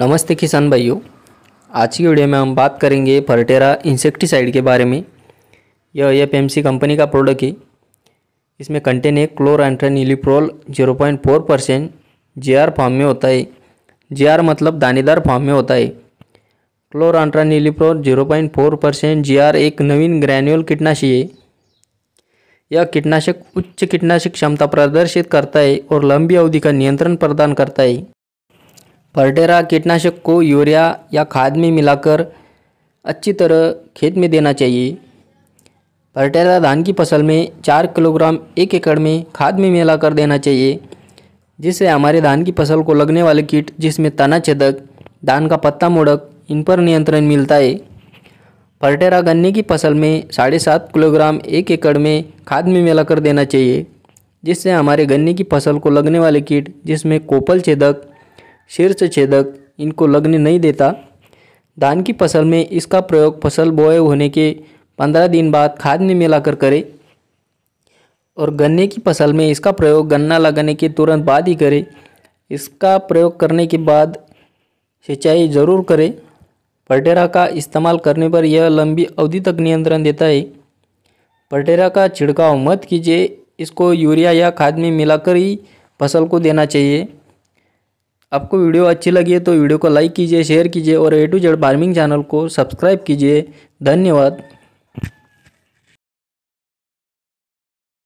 नमस्ते किसान भाइयों आज की वीडियो में हम बात करेंगे फर्टेरा इंसेक्टिसाइड के बारे में यह एफ एम सी कंपनी का प्रोडक्ट है इसमें कंटेन है इलिप्रोल zero point four percent J R form में होता है जे आर मतलब दानेदार फॉर्म में होता है इलिप्रोल zero point four percent J R एक नवीन ग्रैन्युअल कीटनाशी है यह कीटनाशक उच्च कीटनाशक क्षमता प्रदर्शित करता है और लंबी अवधि का नियंत्रण प्रदान करता है फर्टेरा कीटनाशक को यूरिया या खाद में मिलाकर अच्छी तरह खेत में देना चाहिए फर्टेरा धान की फसल में चार किलोग्राम एक एकड़ में खाद में मिलाकर देना चाहिए जिससे हमारे धान की फसल को लगने वाले कीट जिसमें तना छेदक धान का पत्ता मोड़क इन पर नियंत्रण मिलता है फर्टेरा गन्ने की फसल में साढ़े सात किलोग्राम एक एकड़ में खाद में मिलाकर देना चाहिए जिससे हमारे गन्ने की फसल को लगने वाले कीट जिसमें कोपल छेदक शीर्ष छेदक इनको लगने नहीं देता धान की फसल में इसका प्रयोग फसल बोए होने के पंद्रह दिन बाद खाद में मिलाकर करें और गन्ने की फसल में इसका प्रयोग गन्ना लगाने के तुरंत बाद ही करें इसका प्रयोग करने के बाद सिंचाई ज़रूर करें पटेरा का इस्तेमाल करने पर यह लंबी अवधि तक नियंत्रण देता है पटेरा का छिड़काव मत कीजिए इसको यूरिया या खाद में मिलाकर ही फसल को देना चाहिए आपको वीडियो अच्छी लगी है तो वीडियो को लाइक कीजिए शेयर कीजिए और A to Z farming channel को सब्सक्राइब कीजिए धन्यवाद